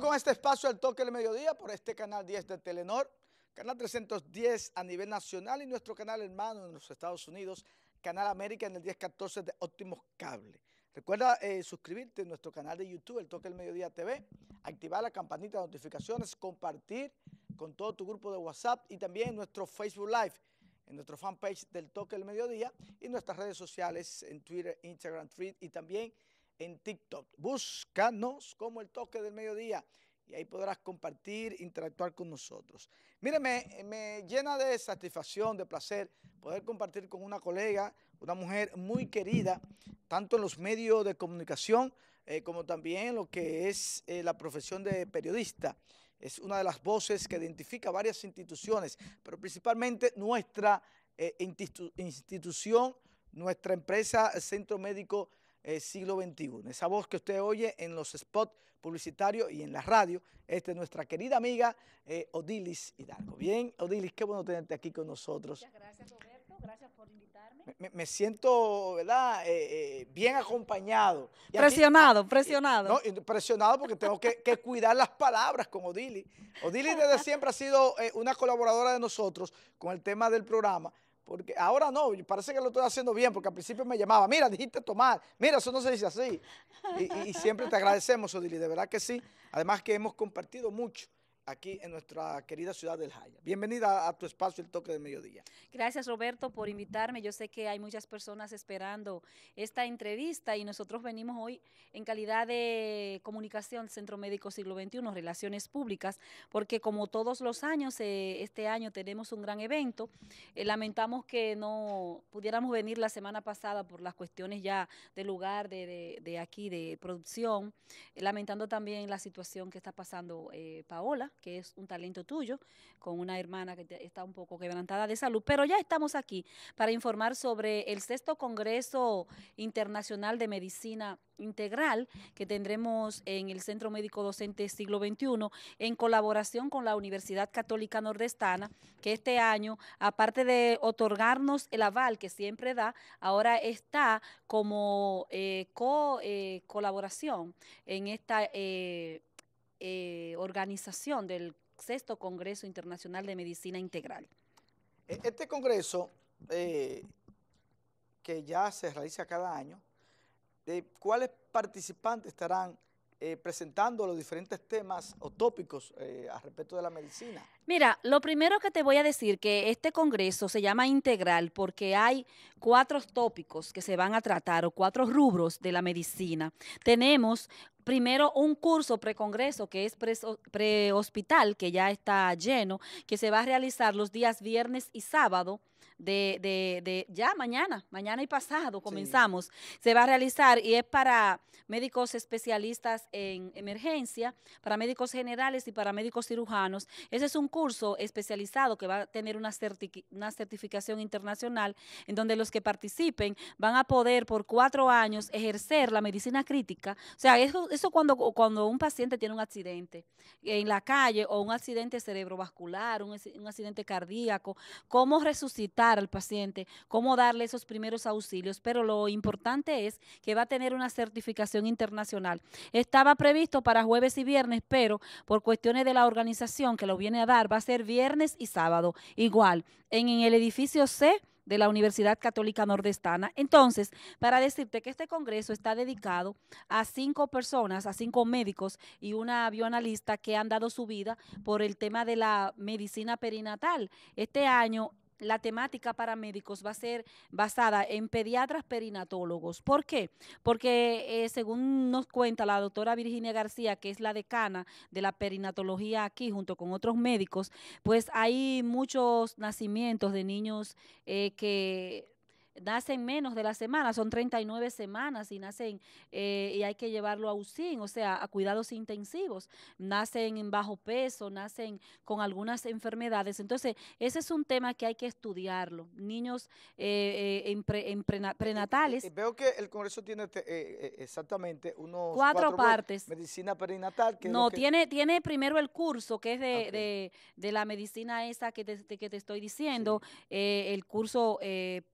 con este espacio del toque del mediodía por este canal 10 de Telenor, canal 310 a nivel nacional y nuestro canal hermano en los Estados Unidos, Canal América en el 1014 de Óptimos Cable. Recuerda eh, suscribirte a nuestro canal de YouTube, El Toque del Mediodía TV, activar la campanita de notificaciones, compartir con todo tu grupo de WhatsApp y también nuestro Facebook Live, en nuestro fanpage del Toque del Mediodía y nuestras redes sociales en Twitter, Instagram, Twitter y también en TikTok. Búscanos como el toque del mediodía y ahí podrás compartir, interactuar con nosotros. Míreme, me, llena de satisfacción, de placer poder compartir con una colega, una mujer muy querida, tanto en los medios de comunicación eh, como también lo que es eh, la profesión de periodista. Es una de las voces que identifica varias instituciones, pero principalmente nuestra eh, institución, nuestra empresa el Centro Médico siglo XXI. Esa voz que usted oye en los spots publicitarios y en la radio es de nuestra querida amiga eh, Odilis Hidalgo. Bien, Odilis, qué bueno tenerte aquí con nosotros. Muchas gracias, Roberto. Gracias por invitarme. Me, siento, ¿verdad? Eh, eh, bien acompañado. presionado, presionado. No, presionado porque tengo que, que, cuidar las palabras con Odilis. Odilis desde siempre ha sido una colaboradora de nosotros con el tema del programa porque ahora no, parece que lo estoy haciendo bien, porque al principio me llamaba, mira, dijiste tomar, mira, eso no se dice así. Y, siempre te agradecemos, Odili, de verdad que sí. Además que hemos compartido mucho aquí en nuestra querida ciudad del Jaya. Bienvenida a tu espacio El Toque de Mediodía. Gracias Roberto por invitarme. Yo sé que hay muchas personas esperando esta entrevista y nosotros venimos hoy en calidad de comunicación Centro Médico Siglo XXI, Relaciones Públicas, porque como todos los años, eh, este año tenemos un gran evento. Eh, lamentamos que no pudiéramos venir la semana pasada por las cuestiones ya de lugar, de, aquí, de producción. Eh, lamentando también la situación que está pasando Paola que es un talento tuyo, con una hermana que está un poco quebrantada de salud. Pero ya estamos aquí para informar sobre el sexto Congreso Internacional de Medicina Integral que tendremos en el Centro Médico Docente Siglo XXI en colaboración con la Universidad Católica Nordestana, que este año, aparte de otorgarnos el aval que siempre da, ahora está como eh, eh, colaboración en esta... Eh, eh, organización del Sexto Congreso Internacional de Medicina Integral. E-, este congreso, eh, que ya se realiza cada año, de eh, ¿cuáles participantes estarán eh, presentando los diferentes temas o tópicos eh, al respecto de la medicina. Mira, lo primero que te voy a decir que este congreso se llama integral porque hay cuatro tópicos que se van a tratar o cuatro rubros de la medicina. Tenemos primero un curso precongreso que es prehospital, que ya está lleno, que se va a realizar los días viernes y sábado de, ya mañana, mañana y pasado comenzamos, se va a realizar y es para médicos especialistas en emergencia, para médicos generales y para médicos cirujanos. Ese es un curso especializado que va a tener una, una certificación internacional en donde los que participen van a poder por cuatro años ejercer la medicina crítica. O sea, eso, eso cuando, cuando un paciente tiene un accidente en la calle o un accidente cerebrovascular, un accidente cardíaco, cómo resucitar al paciente cómo darle esos primeros auxilios, pero lo importante es que va a tener una certificación internacional. Estaba previsto para jueves y viernes, pero por cuestiones de la organización que lo viene a dar, va a ser viernes y sábado. Igual, en, en el edificio C de la Universidad Católica Nordestana. Entonces, para decirte que este congreso está dedicado a cinco personas, a cinco médicos y una bioanalista que han dado su vida por el tema de la medicina perinatal. Este año la temática para médicos va a ser basada en pediatras perinatólogos. ¿Por qué? Porque eh, según nos cuenta la doctora Virginia García, que es la decana de la perinatología aquí, junto con otros médicos, pues hay muchos nacimientos de niños eh, que nacen menos de la semana, son 39 semanas y nacen, eh, y hay que llevarlo a UCIN, o sea, a cuidados intensivos, nacen en bajo peso, nacen con algunas enfermedades. Entonces, ese es un tema que hay que estudiarlo. Niños eh, eh, en, prenatales. veo que el Congreso tiene este, exactamente unos cuatro, partes. Medicina prenatal Que no, tiene, tiene primero el curso, que es de, la medicina esa que te, que te estoy diciendo, el curso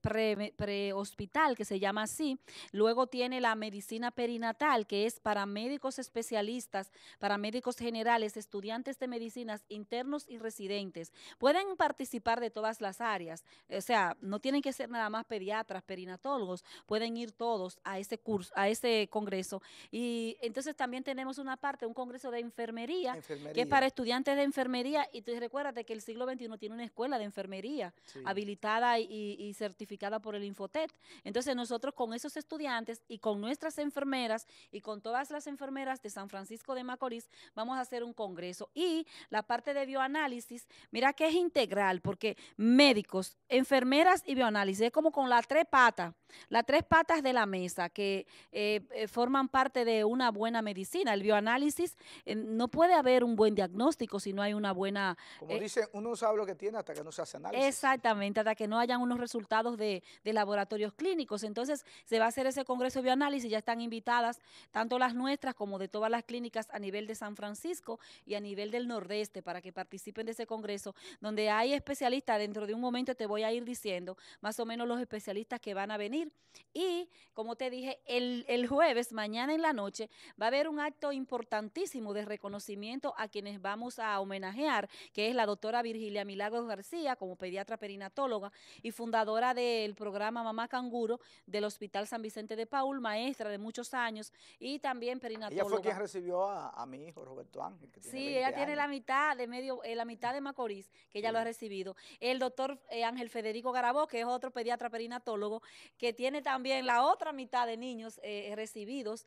pre prehospital, que se llama así. Luego tiene la medicina perinatal, que es para médicos especialistas, para médicos generales, estudiantes de medicinas, internos y residentes. Pueden participar de todas las áreas, o sea, no tienen que ser nada más pediatras, perinatólogos, pueden ir todos a ese curso, a ese congreso. Y entonces también tenemos una parte, un congreso de enfermería, que es para estudiantes de enfermería. Y tú recuérdate que el siglo XXI tiene una escuela de enfermería habilitada y, y certificada por el Infotet. Entonces nosotros con esos estudiantes y con nuestras enfermeras y con todas las enfermeras de San Francisco de Macorís vamos a hacer un congreso. Y la parte de bioanálisis, mira que es integral porque médicos, enfermeras y bioanálisis es como con las tres patas, las tres patas de la mesa que eh, eh, forman parte de una buena medicina. El bioanálisis eh, no puede haber un buen diagnóstico si no hay una buena... Como dicen, uno sabe lo que tiene hasta que no se hace análisis. Exactamente, hasta que no hayan unos resultados de laboratorios clínicos. Entonces, se va a hacer ese congreso de bioanálisis, ya están invitadas tanto las nuestras como de todas las clínicas a nivel de San Francisco y a nivel del Nordeste para que participen de ese congreso, donde hay especialistas, dentro de un momento te voy a ir diciendo más o menos los especialistas que van a venir. Y, como te dije, el, el jueves, mañana en la noche, va a haber un acto importantísimo de reconocimiento a quienes vamos a homenajear, que es la doctora Virgilia Milagros García, como pediatra perinatóloga y fundadora del programa programa Mamá Canguro del Hospital San Vicente de Paul, maestra de muchos años y también perinatóloga. Ella fue quien recibió a, mi hijo Roberto Ángel. Que sí, ella tiene la mitad de medio, eh, la mitad de Macorís, que ella lo ha recibido. El doctor eh, Ángel Federico Garabó, que es otro pediatra perinatólogo, que tiene también la otra mitad de niños eh, recibidos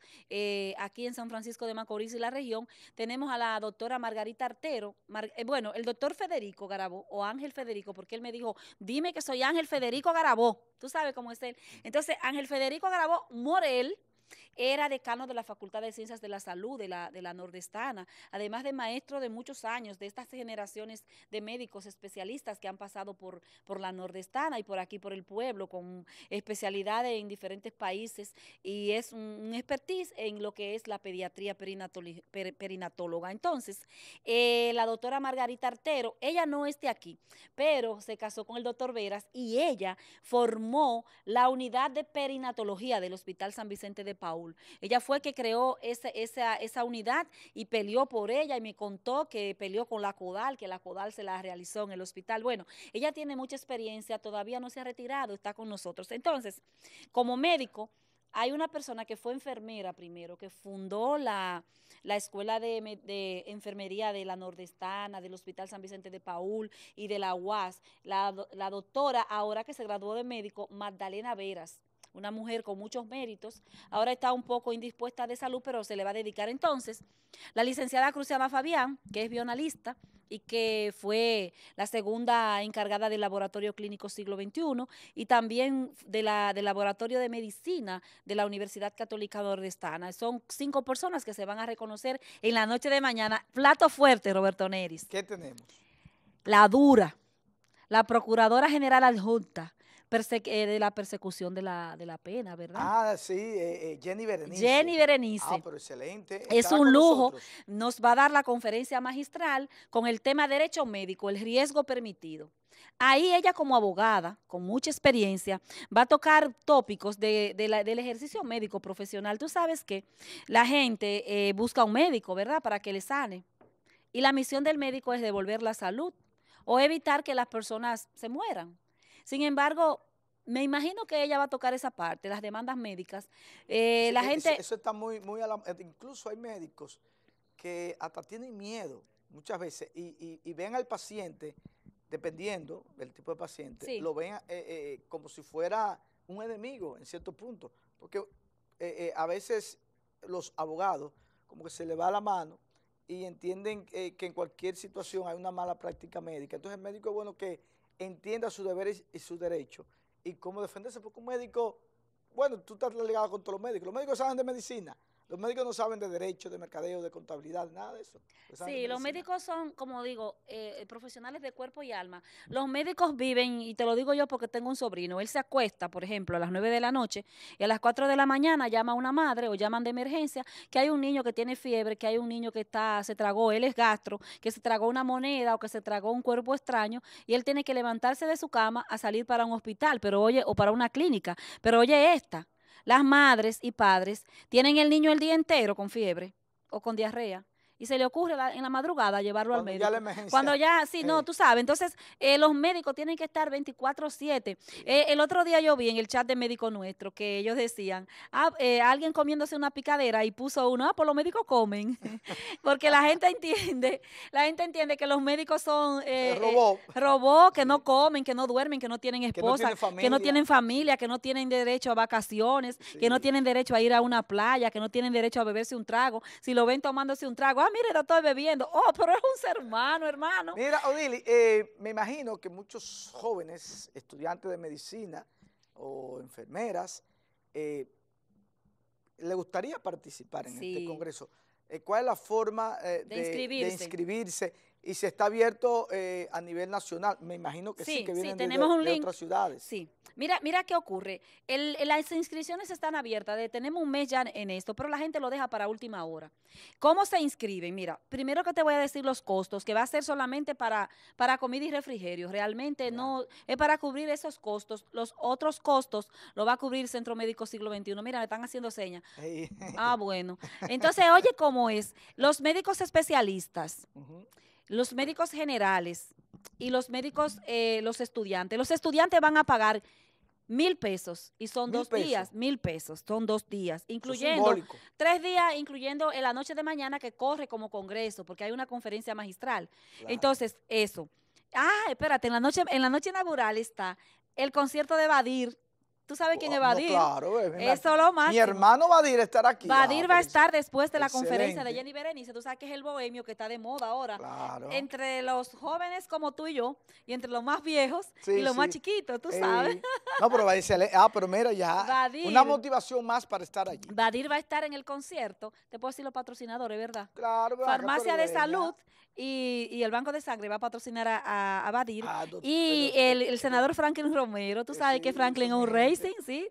aquí en San Francisco de Macorís y la región. Tenemos a la doctora Margarita Artero, bueno, el doctor Federico Garabó o Ángel Federico, porque él me dijo, dime que soy Ángel Federico Garabó. Tú sabes cómo es él. Entonces, Ángel Federico grabó Morel, era decano de la Facultad de Ciencias de la Salud de la, de la Nordestana, además de maestro de muchos años de estas generaciones de médicos especialistas que han pasado por, por la Nordestana y por aquí, por el pueblo, con especialidades en diferentes países y es un, expertise en lo que es la pediatría perinatóloga. Entonces, eh, la doctora Margarita Artero, ella no esté aquí, pero se casó con el doctor Veras y ella formó la unidad de perinatología del Hospital San Vicente de Paul. Ella fue que creó esa, unidad y peleó por ella y me contó que peleó con la Codal, que la Codal se la realizó en el hospital. Bueno, ella tiene mucha experiencia, todavía no se ha retirado, está con nosotros. Entonces, como médico, hay una persona que fue enfermera primero, que fundó la, escuela de, enfermería de la Nordestana, del Hospital San Vicente de Paul y de la UAS, la doctora ahora que se graduó de médico, Magdalena Veras una mujer con muchos méritos, ahora está un poco indispuesta de salud, pero se le va a dedicar entonces. La licenciada Cruciana Fabián, que es bionalista y que fue la segunda encargada del Laboratorio Clínico Siglo XXI y también de la, del Laboratorio de Medicina de la Universidad Católica Nordestana. Son cinco personas que se van a reconocer en la noche de mañana. Plato fuerte, Roberto Neris. ¿Qué tenemos? La dura, la Procuradora General Adjunta, eh, de la persecución de la, de la pena, ¿verdad? Ah, sí, eh, eh, Jenny Berenice. Jenny Berenice. Ah, pero excelente. Es un lujo. Nos va a dar la conferencia magistral con el tema derecho médico, el riesgo permitido. Ahí ella como abogada, con mucha experiencia, va a tocar tópicos del ejercicio médico profesional. Tú sabes que la gente busca un médico, ¿verdad? Para que le sane. Y la misión del médico es devolver la salud o evitar que las personas se mueran. Sin embargo, me imagino que ella va a tocar esa parte, las demandas médicas. Eh, la gente... Eso, está muy, muy a la, eh, Incluso hay médicos que hasta tienen miedo muchas veces y, y, ven al paciente, dependiendo del tipo de paciente, lo ven eh, como si fuera un enemigo en cierto punto. Porque a veces los abogados como que se le va la mano y entienden que en cualquier situación hay una mala práctica médica. Entonces el médico es bueno que entienda sus deberes y sus derechos y cómo defenderse, porque un médico, bueno, tú estás ligado con todos los médicos, los médicos saben de medicina, los médicos no saben de derecho, de mercadeo, de contabilidad, nada de eso. sí, los médicos son, como digo, eh, profesionales de cuerpo y alma. Los médicos viven, y te lo digo yo porque tengo un sobrino, él se acuesta, por ejemplo, a las 9 de la noche y a las 4 de la mañana llama a una madre o llaman de emergencia que hay un niño que tiene fiebre, que hay un niño que está se tragó, él es gastro, que se tragó una moneda o que se tragó un cuerpo extraño y él tiene que levantarse de su cama a salir para un hospital, pero oye, o para una clínica, pero oye esta, las madres y padres tienen el niño el día entero con fiebre o con diarrea se le ocurre en la madrugada llevarlo al médico. Cuando ya, sí, no, tú sabes. Entonces, eh, los médicos tienen que estar 24-7. Eh, el otro día yo vi en el chat de médico nuestro que ellos decían, ah, eh, alguien comiéndose una picadera y puso uno, ah, pues los médicos comen. Porque la gente entiende, la gente entiende que los médicos son robots, robot, que no comen, que no duermen, que no tienen esposa, que no, tienen familia, que no tienen derecho a vacaciones, que no tienen derecho a ir a una playa, que no tienen derecho a beberse un trago. Si lo ven tomándose un trago, ah, mire, estoy bebiendo. Oh, pero es un ser humano, hermano. Mira, Odili, eh, me imagino que muchos jóvenes, estudiantes de medicina o enfermeras, eh, le gustaría participar en este congreso. Eh, ¿Cuál es la forma eh, de, inscribirse. y se está abierto a nivel nacional. Me imagino que sí, que vienen sí, tenemos de, un link. otras ciudades. Sí, Mira, mira qué ocurre. las inscripciones están abiertas, de, tenemos un mes ya en esto, pero la gente lo deja para última hora. ¿Cómo se inscriben? Mira, primero que te voy a decir los costos, que va a ser solamente para, para comida y refrigerio. Realmente no, es para cubrir esos costos. Los otros costos lo va a cubrir Centro Médico Siglo XXI. Mira, me están haciendo señas. Ah, bueno. Entonces, oye cómo es. Los médicos especialistas, los médicos generales, y los médicos, eh, los estudiantes. Los estudiantes van a pagar mil pesos y son dos días, mil pesos, son dos días, incluyendo tres días, incluyendo en la noche de mañana que corre como congreso, porque hay una conferencia magistral. Entonces, eso. Ah, espérate, en la noche, en la noche inaugural está el concierto de Badir, tú sabes quién es Badir. claro, bebé. Eso lo más. Mi hermano Badir estará aquí. Badir va a ah, estar después de la conferencia de Jenny Berenice. Tú sabes que es el bohemio que está de moda ahora. Claro. Entre los jóvenes como tú y yo, y entre los más viejos y los más chiquitos, tú sabes. No, pero va a decirle, ah, pero mira ya. Badir, una motivación más para estar allí. Badir va a estar en el concierto. Te puedo decir los patrocinadores, ¿verdad? Claro, Farmacia de Salud y, el Banco de Sangre va a patrocinar a, a, Badir. Ah, y el, senador Franklin Romero. Tú eh, sabes que Franklin es un rey sí. sí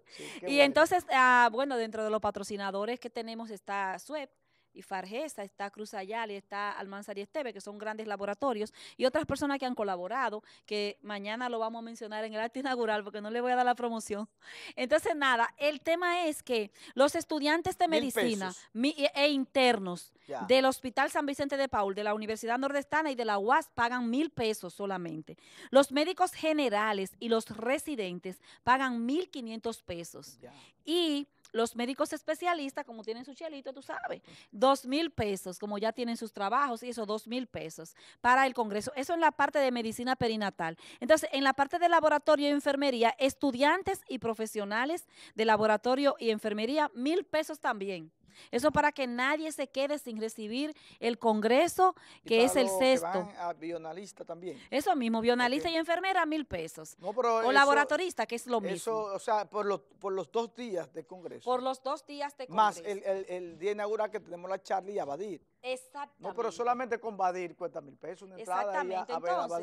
y entonces, ah, bueno, dentro de los patrocinadores que tenemos está SWEP, y Fargesa, está Cruz Ayala, está Almanzar y Esteve, que son grandes laboratorios, y otras personas que han colaborado, que mañana lo vamos a mencionar en el acto inaugural, porque no le voy a dar la promoción. Entonces, nada, el tema es que los estudiantes de medicina e, e internos del Hospital San Vicente de Paul, de la Universidad Nordestana y de la UAS pagan mil pesos solamente. Los médicos generales y los residentes pagan mil quinientos pesos. Y los médicos especialistas, como tienen su chelito, tú sabes, dos mil pesos, como ya tienen sus trabajos y eso, dos mil pesos para el Congreso. Eso en la parte de medicina perinatal. Entonces, en la parte de laboratorio y enfermería, estudiantes y profesionales de laboratorio y enfermería, mil pesos también. Eso para que nadie se quede sin recibir el Congreso, que es el sexto. a bionalista también. Eso mismo, bionalista y enfermera, mil pesos. o laboratorista, que es lo mismo. Eso, o sea, por los, por los dos días de Congreso. Por los dos días de Congreso. Más el, día inaugural que tenemos la Charlie y Abadir. Exactamente. No, pero solamente con Badir cuesta mil pesos una entrada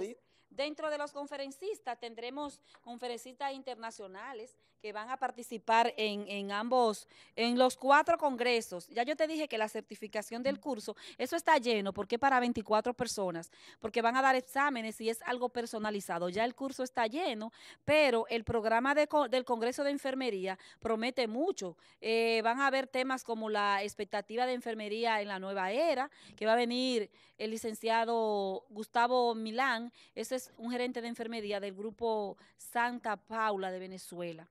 y Dentro de los conferencistas tendremos conferencistas internacionales que van a participar en, ambos, en los cuatro congresos. Ya yo te dije que la certificación del curso, eso está lleno, porque para 24 personas, porque van a dar exámenes y es algo personalizado. Ya el curso está lleno, pero el programa del Congreso de Enfermería promete mucho. Eh, van a haber temas como la expectativa de enfermería en la nueva era, que va a venir el licenciado Gustavo Milán. Eso es un gerente de enfermería del grupo Santa Paula de Venezuela.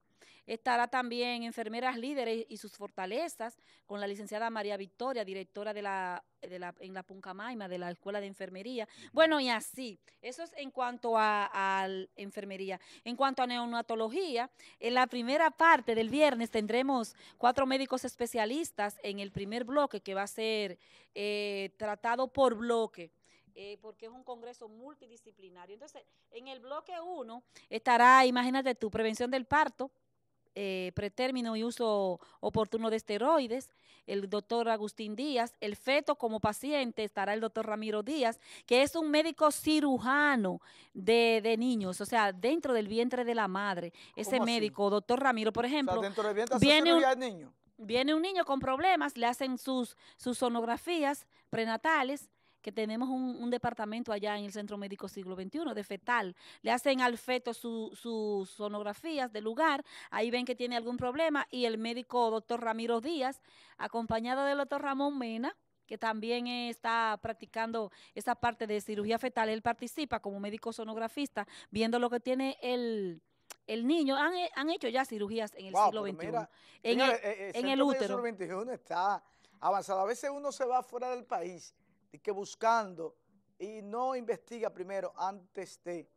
Estará también enfermeras líderes y sus fortalezas con la licenciada María Victoria, directora de la, de la en la Puncamaima de la Escuela de Enfermería. Bueno, y así, eso es en cuanto a, la enfermería. En cuanto a neonatología, en la primera parte del viernes tendremos cuatro médicos especialistas en el primer bloque que va a ser eh, tratado por bloque. Eh, porque es un congreso multidisciplinario. Entonces, en el bloque 1 estará, imagínate tu prevención del parto, eh, pretérmino y uso oportuno de esteroides, el doctor Agustín Díaz, el feto como paciente estará el doctor Ramiro Díaz, que es un médico cirujano de, niños, o sea, dentro del vientre de la madre. Ese médico, doctor Ramiro, por ejemplo, viene un, niño. Viene un niño con problemas, le hacen sus, sus sonografías prenatales, que tenemos un, departamento allá en el Centro Médico Siglo XXI de fetal. Le hacen al feto sus sonografías de lugar, ahí ven que tiene algún problema y el médico doctor Ramiro Díaz, acompañado del doctor Ramón Mena, que también está practicando esa parte de cirugía fetal, él participa como médico sonografista, viendo lo que tiene el, el niño. Han, han hecho ya cirugías en el siglo XXI. Eh, eh, en, el, en el útero. El siglo XXI está avanzado. A veces uno se va fuera del país y que buscando y no investiga primero antes de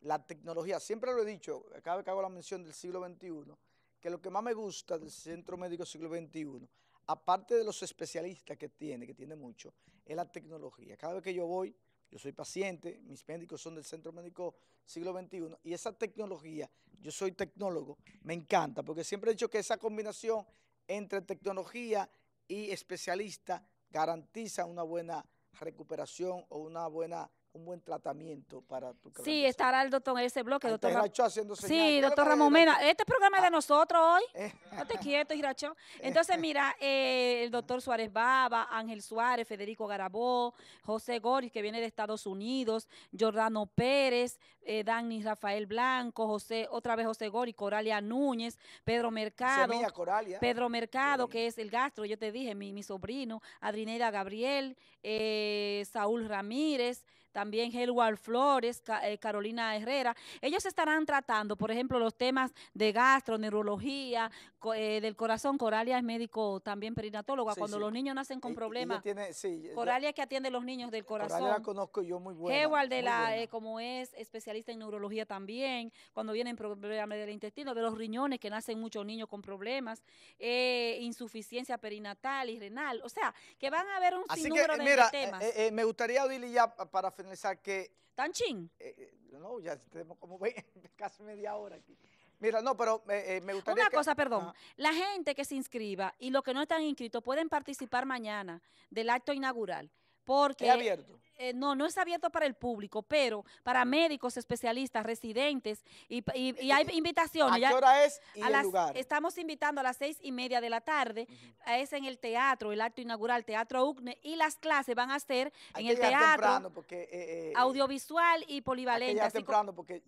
la tecnología. Siempre lo he dicho, cada vez que hago la mención del siglo XXI, que lo que más me gusta del Centro Médico Siglo XXI, aparte de los especialistas que tiene, que tiene mucho, es la tecnología. Cada vez que yo voy, yo soy paciente, mis médicos son del Centro Médico Siglo XXI, y esa tecnología, yo soy tecnólogo, me encanta, porque siempre he dicho que esa combinación entre tecnología y especialista garantiza una buena recuperación o una buena un buen tratamiento para tu cabeza. Sí, estará el doctor en ese bloque, doctor. Sí, doctor Ramón Mena. Este programa es de ah. nosotros hoy. Eh. No te quieto, Hiracho. Entonces, mira, eh, el doctor Suárez Baba, Ángel Suárez, Federico Garabó, José Goris, que viene de Estados Unidos, Jordano Pérez, eh, Dani Rafael Blanco, José, otra vez José Goris, Coralia Núñez, Pedro Mercado. Semilla Coralia. Pedro Mercado, que es el gastro, yo te dije, mi, mi sobrino, Adriana Gabriel, Saúl Ramírez, también Helward Flores, eh, Carolina Herrera. Ellos estarán tratando, por ejemplo, los temas de gastro, neurología, eh, del corazón. Coralia es médico también perinatóloga. Cuando los niños nacen con problemas, tiene, sí, Coralia que atiende a los niños del corazón. Coralia la conozco yo muy buena. de la, eh, como es especialista en neurología también. Cuando vienen problemas del intestino, de los riñones, que nacen muchos niños con problemas. Eh, insuficiencia perinatal y renal. O sea, que van a haber un Así sinnúmero que, mira, de me gustaría, ya para en ¿Tan chin? Eh, eh, no, ya tenemos como casi media hora aquí. Mira, no, pero eh, me gustaría. Una cosa, perdón. La gente que se inscriba y los que no están inscritos pueden participar mañana del acto inaugural. Porque. Es abierto. Eh, no, no es abierto para el público, pero para médicos, especialistas, residentes y, hay invitaciones. ¿A qué hora es y el lugar? Estamos invitando a las seis y media de la tarde. Es en el teatro, el acto inaugural, Teatro UCNE, y las clases van a ser en el teatro. Eh, eh, audiovisual y polivalente. Hay temprano porque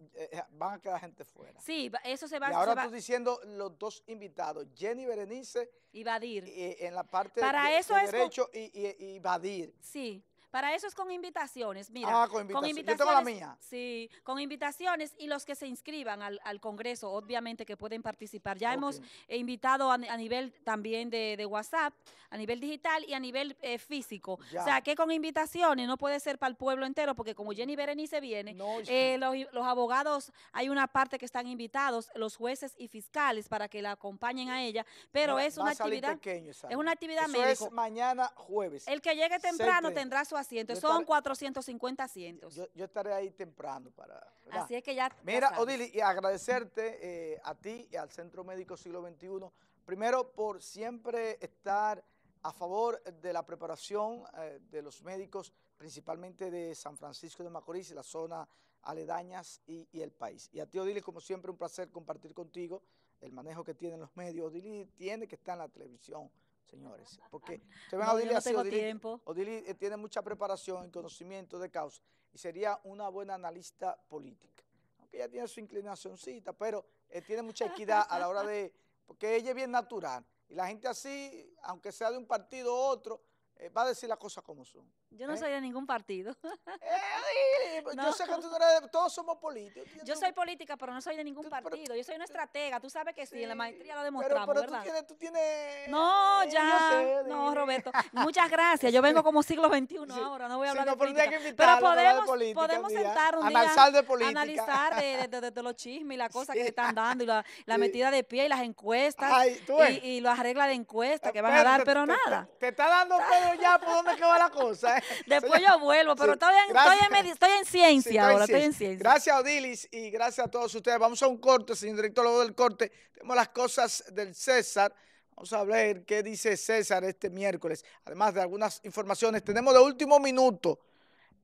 van a quedar gente fuera. Sí, eso se va a ahora tú diciendo los dos invitados, Jenny Berenice y Badir. en la parte para de, eso es derecho y, y, y Sí. Para eso es con invitaciones, mira. Ah, con invitaciones. Sí, con invitaciones y los que se inscriban al, Congreso, obviamente que pueden participar. Ya hemos invitado a, nivel también de, WhatsApp, a nivel digital y a nivel eh, físico. O sea, que con invitaciones no puede ser para el pueblo entero, porque como Jenny Berenice viene, eh, los, abogados, hay una parte que están invitados, los jueces y fiscales, para que la acompañen a ella, pero es, una actividad, es, una actividad, es es mañana jueves. El que llegue temprano tendrá su asientos, son 450 asientos. Yo, estaré ahí temprano para... Así es que ya... Mira, Odili, y agradecerte eh, a ti y al Centro Médico Siglo XXI, primero por siempre estar a favor de la preparación eh, de los médicos, principalmente de San Francisco de Macorís y la zona aledañas y, y, el país. Y a ti, Odili, como siempre, un placer compartir contigo el manejo que tienen los medios. Odili tiene que estar en la televisión, señores. Porque se ven a Odili, no así, Odili, eh, tiene mucha preparación y conocimiento de causa y sería una buena analista política. Aunque ella tiene su inclinacioncita, pero eh, tiene mucha equidad a la hora de... Porque ella es bien natural. Y la gente así, aunque sea de un partido u otro, eh, va a decir las cosas como son. Yo no ¿eh? soy de ningún partido. Eh, yo sé que tú no eres, todos somos políticos. Yo soy política, pero no soy de ningún partido. yo soy una estratega, tú sabes que sí, en la maestría lo demostramos, pero, pero Tú tienes, tú tienes... No, ya, no, Roberto. Muchas gracias, yo vengo como siglo XXI ahora, no voy a hablar de política. pero podemos, podemos sentarnos un día, analizar de política. Analizar de, los chismes y las cosas que se están dando, y la, metida de pie y las encuestas, y, y las reglas de encuestas que van a dar, pero nada. Te está dando pena ya por dónde que la cosa. ¿eh? Después yo vuelvo, pero estoy, en, ciencia ahora, estoy en ciencia. Gracias, Odilis, y gracias a todos ustedes. Vamos a un corte, señor director, luego del corte. Tenemos las cosas del César. Vamos a ver qué dice César este miércoles. Además de algunas informaciones, tenemos de último minuto.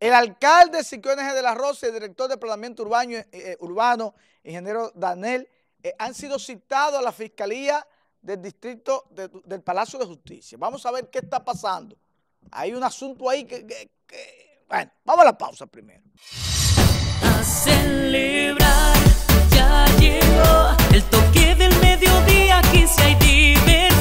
El alcalde Siquiones de la Rosa y director de planeamiento urbano, eh, eh, urbano ingeniero Danel, eh, han sido citados a la Fiscalía del distrito del Palacio de Justicia. Vamos a ver qué está pasando. Hay un asunto ahí que, bueno, vamos a la pausa primero. celebrar, ya llegó el toque del mediodía, 15